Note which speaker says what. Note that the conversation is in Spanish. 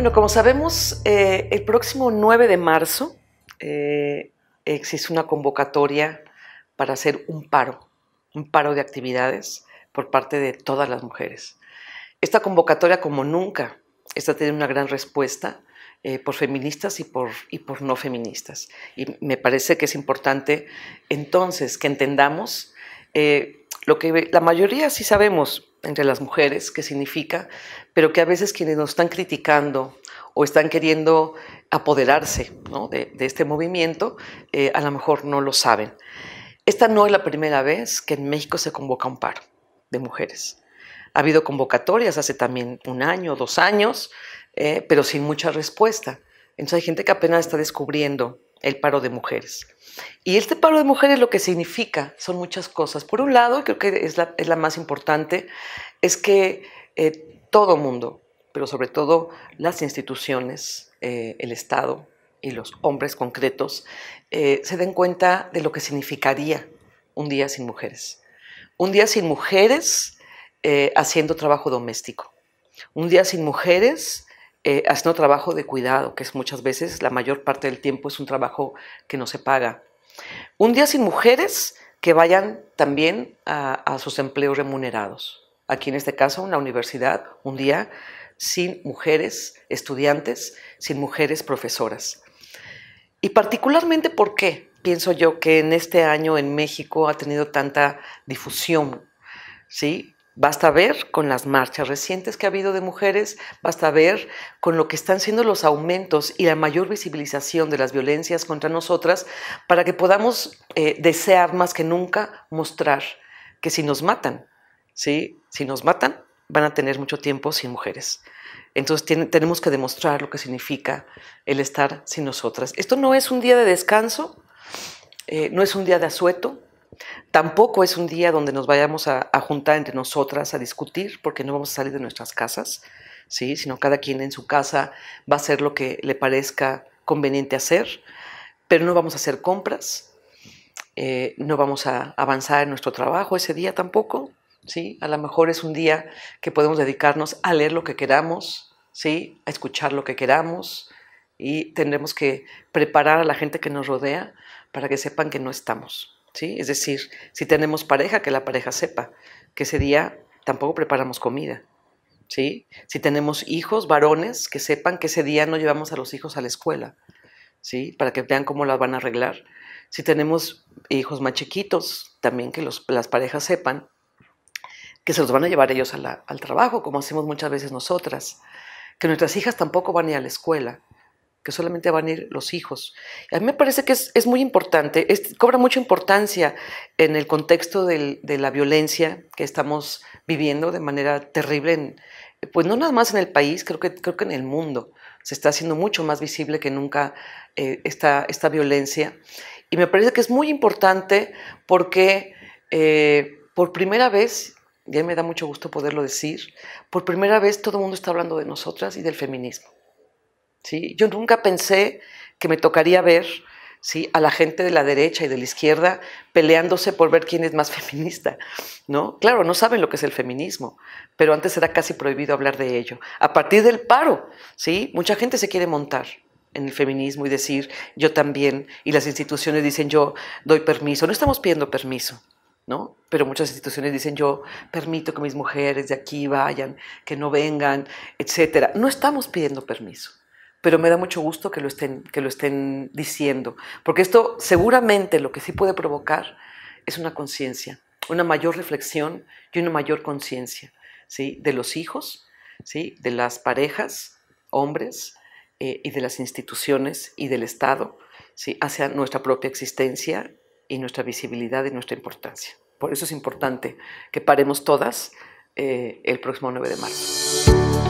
Speaker 1: Bueno, como sabemos, eh, el próximo 9 de marzo eh, existe una convocatoria para hacer un paro, un paro de actividades por parte de todas las mujeres. Esta convocatoria, como nunca, está teniendo una gran respuesta eh, por feministas y por, y por no feministas. Y me parece que es importante entonces que entendamos lo que la mayoría sí sabemos entre las mujeres, qué significa, pero que a veces quienes nos están criticando o están queriendo apoderarse de, este movimiento, eh, a lo mejor no lo saben. Esta no es la primera vez que en México se convoca un paro de mujeres. Ha habido convocatorias hace también un año, dos años, eh, pero sin mucha respuesta. Entonces hay gente que apenas está descubriendo el paro de mujeres. Y este paro de mujeres lo que significa son muchas cosas. Por un lado, creo que es la, más importante, es que eh, todo mundo, pero sobre todo las instituciones, eh, el Estado y los hombres concretos, eh, se den cuenta de lo que significaría un día sin mujeres. Un día sin mujeres eh, haciendo trabajo doméstico. Un día sin mujeres haciendo trabajo de cuidado, que es muchas veces la mayor parte del tiempo es un trabajo que no se paga. Un día sin mujeres que vayan también a, a sus empleos remunerados. Aquí en este caso, una universidad, un día sin mujeres estudiantes, sin mujeres profesoras. Y particularmente por qué pienso yo que en este año en México ha tenido tanta difusión, ¿sí? Basta ver con las marchas recientes que ha habido de mujeres, basta ver con lo que están siendo los aumentos y la mayor visibilización de las violencias contra nosotras para que podamos eh, desear más que nunca mostrar que si nos matan, ¿sí? si nos matan, van a tener mucho tiempo sin mujeres. Entonces tenemos que demostrar lo que significa el estar sin nosotras. Esto no es un día de descanso, eh, no es un día de asueto, tampoco es un día donde nos vayamos a, juntar entre nosotras a discutir, porque no vamos a salir de nuestras casas, ¿sí? sino cada quien en su casa va a hacer lo que le parezca conveniente hacer, pero no vamos a hacer compras, eh, no vamos a avanzar en nuestro trabajo ese día tampoco, a lo mejor es un día que podemos dedicarnos a leer lo que queramos, ¿sí? A escuchar lo que queramos y tendremos que preparar a la gente que nos rodea para que sepan que no estamos, ¿sí? Es decir, si tenemos pareja, que la pareja sepa que ese día tampoco preparamos comida, ¿sí? Si tenemos hijos, varones, que sepan que ese día no llevamos a los hijos a la escuela, ¿sí? Para que vean cómo las van a arreglar. Si tenemos hijos más chiquitos, también que las parejas sepan que se los van a llevar ellos al trabajo, como hacemos muchas veces nosotras, que nuestras hijas tampoco van a ir a la escuela, que solamente van a ir los hijos. Y a mí me parece que es, es muy importante, cobra mucha importancia en el contexto de la violencia que estamos viviendo de manera terrible, en, pues no nada más en el país, creo que, creo que en el mundo. Se está haciendo mucho más visible que nunca eh, esta, esta violencia. Y me parece que es muy importante porque eh, por primera vez y a mí me da mucho gusto poderlo decir, por primera vez todo el mundo está hablando de nosotras y del feminismo. ¿sí? Yo nunca pensé que me tocaría ver ¿sí? a la gente de la derecha y de la izquierda peleándose por ver quién es más feminista. ¿no? Claro, no saben lo que es el feminismo, pero antes era casi prohibido hablar de ello. A partir del paro, ¿sí? mucha gente se quiere montar en el feminismo y decir yo también, y las instituciones dicen yo doy permiso. No estamos pidiendo permiso, pero muchas instituciones dicen yo permito que mis mujeres de aquí vayan, que no vengan, etcétera. No estamos pidiendo permiso, pero me da mucho gusto que lo estén, que lo estén diciendo, porque esto seguramente lo que sí puede provocar es una conciencia, una mayor reflexión y una mayor conciencia, ¿sí? De los hijos, ¿sí? De las parejas, hombres, eh, y de las instituciones y del Estado, ¿sí? Hacia nuestra propia existencia y nuestra visibilidad y nuestra importancia. Por eso es importante que paremos todas eh, el próximo 9 de marzo.